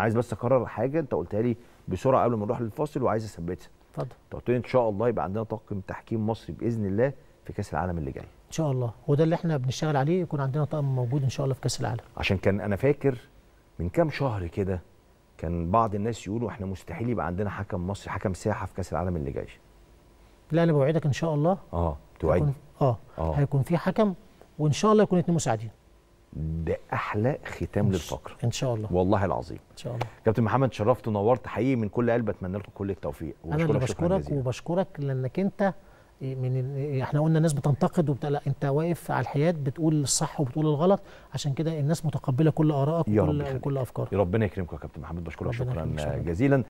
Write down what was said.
عايز بس اكرر حاجه انت قلتها لي بسرعه قبل ما نروح للفاصل وعايز اثبتها اتفضل انت قلت لي ان شاء الله يبقى عندنا طاقم تحكيم مصري باذن الله في كاس العالم اللي جاي ان شاء الله وده اللي احنا بنشتغل عليه يكون عندنا طاقم موجود ان شاء الله في كاس العالم عشان كان انا فاكر من كام شهر كده كان بعض الناس يقولوا احنا مستحيل يبقى عندنا حكم مصري حكم ساحه في كاس العالم اللي جاي لا انا بوعدك ان شاء الله اه توعدني اه, آه. هيكون في حكم وان شاء الله يكون اثنين مساعدين ده احلى ختام للفقره ان شاء الله والله العظيم ان شاء الله كابتن محمد شرفت ونورت حقيقي من كل قلب اتمنى لكم كل التوفيق انا اللي بشكرك وبشكرك لانك انت من احنا قلنا الناس بتنتقد وبتاع لا انت واقف على الحياد بتقول الصح وبتقول الغلط عشان كده الناس متقبله كل ارائك وكل, وكل افكارك يا ربنا يكرمك يا كابتن محمد بشكرك شكرا جزيلا